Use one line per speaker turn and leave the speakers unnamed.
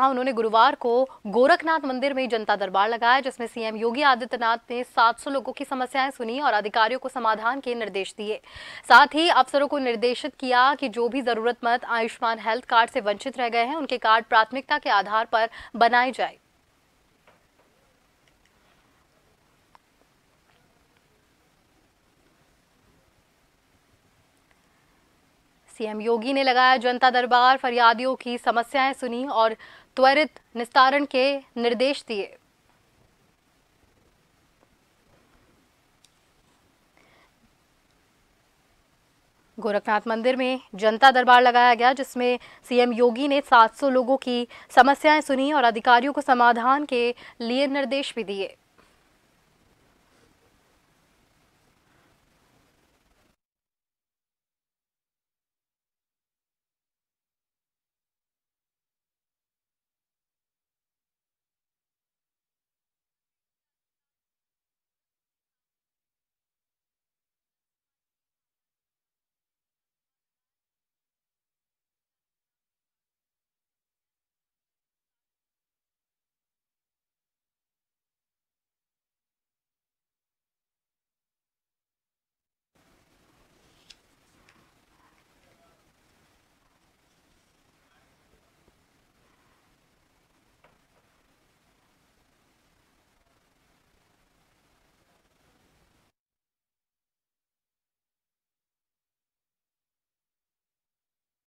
हाँ, उन्होंने गुरुवार को गोरखनाथ मंदिर में जनता दरबार लगाया जिसमें सीएम योगी आदित्यनाथ ने 700 लोगों की समस्याएं सुनी और अधिकारियों को समाधान के निर्देश दिए साथ ही अफसरों को निर्देशित किया कि जो भी जरूरतमंद आयुष्मान हेल्थ कार्ड से वंचित रह गए हैं उनके कार्ड प्राथमिकता के आधार पर बनाए जाए सीएम योगी ने लगाया जनता दरबार फरियादियों की समस्याएं सुनी और त्वरित निस्तारण के निर्देश दिए गोरखनाथ मंदिर में जनता दरबार लगाया गया जिसमें सीएम योगी ने 700 लोगों की समस्याएं सुनी और अधिकारियों को समाधान के लिए निर्देश भी दिए